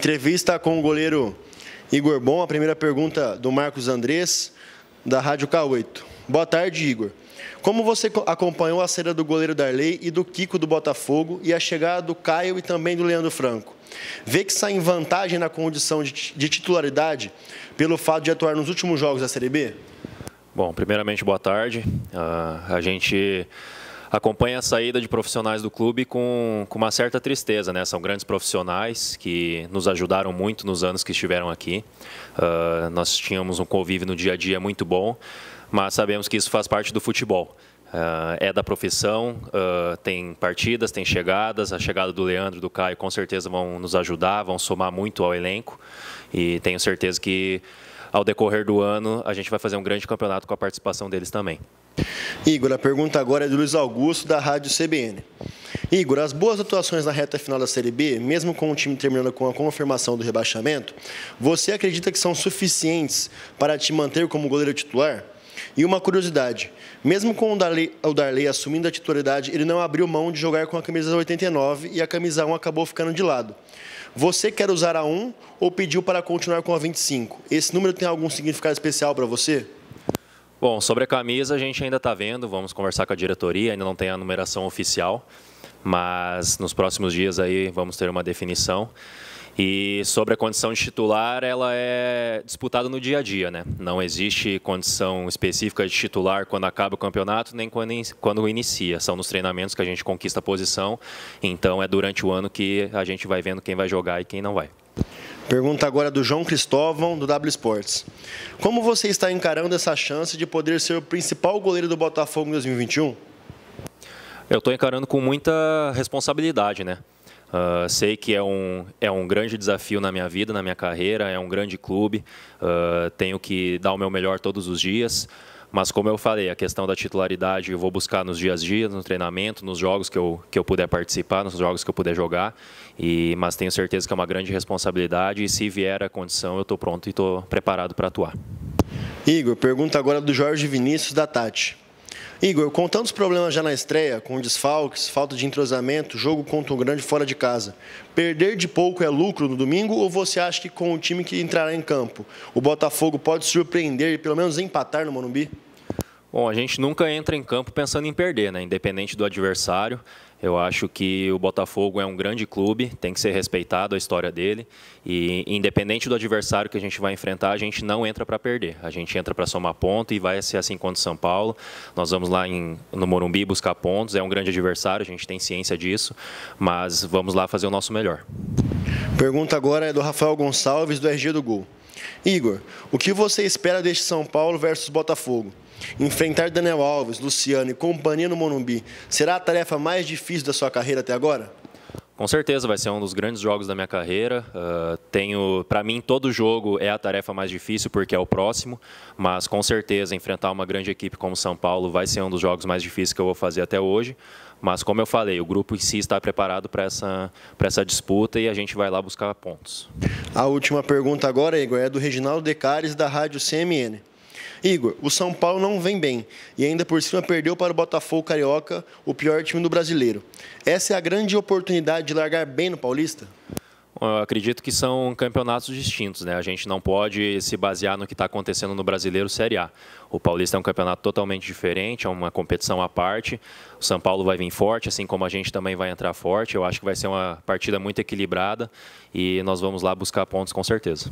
entrevista com o goleiro Igor Bom, a primeira pergunta do Marcos Andrés, da Rádio K8. Boa tarde, Igor. Como você acompanhou a saída do goleiro Darley e do Kiko do Botafogo e a chegada do Caio e também do Leandro Franco? Vê que sai em vantagem na condição de, titularidade pelo fato de atuar nos últimos jogos da Série B? Bom, primeiramente, boa tarde. Uh, a gente acompanha a saída de profissionais do clube com, com uma certa tristeza, né? São grandes profissionais que nos ajudaram muito nos anos que estiveram aqui. Uh, nós tínhamos um convívio no dia a dia muito bom, mas sabemos que isso faz parte do futebol. Uh, é da profissão, uh, tem partidas, tem chegadas. A chegada do Leandro, do Caio, com certeza vão nos ajudar, vão somar muito ao elenco. E tenho certeza que ao decorrer do ano, a gente vai fazer um grande campeonato com a participação deles também. Igor, a pergunta agora é do Luiz Augusto, da Rádio CBN. Igor, as boas atuações na reta final da Série B, mesmo com o time terminando com a confirmação do rebaixamento, você acredita que são suficientes para te manter como goleiro titular? E uma curiosidade, mesmo com o Darley, o Darley, assumindo a titularidade, ele não abriu mão de jogar com a camisa 89 e a camisa 1 acabou ficando de lado. Você quer usar a 1 ou pediu para continuar com a 25? Esse número tem algum significado especial para você? Bom, sobre a camisa a gente ainda está vendo, vamos conversar com a diretoria, ainda não tem a numeração oficial, mas nos próximos dias aí vamos ter uma definição. E sobre a condição de titular, ela é disputada no dia a dia, né? Não existe condição específica de titular quando acaba o campeonato, nem quando, in quando inicia. São nos treinamentos que a gente conquista a posição, então é durante o ano que a gente vai vendo quem vai jogar e quem não vai. Pergunta agora do João Cristóvão, do W Sports. Como você está encarando essa chance de poder ser o principal goleiro do Botafogo em 2021? Eu estou encarando com muita responsabilidade, né? Uh, sei que é um, é um grande desafio na minha vida, na minha carreira, é um grande clube, uh, tenho que dar o meu melhor todos os dias. Mas, como eu falei, a questão da titularidade eu vou buscar nos dias a dias, no treinamento, nos jogos que eu, que eu puder participar, nos jogos que eu puder jogar. E, mas tenho certeza que é uma grande responsabilidade e, se vier a condição, eu estou pronto e estou preparado para atuar. Igor, pergunta agora do Jorge Vinícius da Tati. Igor, com tantos problemas já na estreia, com desfalques, falta de entrosamento, jogo contra um grande fora de casa, perder de pouco é lucro no domingo ou você acha que com o time que entrará em campo, o Botafogo pode surpreender e pelo menos empatar no Morumbi? Bom, a gente nunca entra em campo pensando em perder, né? independente do adversário. Eu acho que o Botafogo é um grande clube, tem que ser respeitado a história dele. E independente do adversário que a gente vai enfrentar, a gente não entra para perder. A gente entra para somar ponto e vai ser assim contra o São Paulo. Nós vamos lá em, no Morumbi buscar pontos. É um grande adversário, a gente tem ciência disso, mas vamos lá fazer o nosso melhor. Pergunta agora é do Rafael Gonçalves, do RG do Gol. Igor, o que você espera deste São Paulo versus Botafogo? Enfrentar Daniel Alves, Luciano e companhia no Morumbi será a tarefa mais difícil da sua carreira até agora? Com certeza vai ser um dos grandes jogos da minha carreira. Uh, tenho, para mim, todo jogo é a tarefa mais difícil porque é o próximo, mas com certeza enfrentar uma grande equipe como São Paulo vai ser um dos jogos mais difíceis que eu vou fazer até hoje. Mas como eu falei, o grupo em si está preparado para essa, para essa disputa e a gente vai lá buscar pontos. A última pergunta agora, Igor, é do Reginaldo Decares da Rádio CMN. Igor, o São Paulo não vem bem e ainda por cima perdeu para o Botafogo Carioca, o pior time do brasileiro. Essa é a grande oportunidade de largar bem no Paulista? Eu acredito que são campeonatos distintos, né? A gente não pode se basear no que está acontecendo no Brasileiro Série A. O Paulista é um campeonato totalmente diferente, é uma competição à parte. O São Paulo vai vir forte, assim como a gente também vai entrar forte. Eu acho que vai ser uma partida muito equilibrada e nós vamos lá buscar pontos com certeza.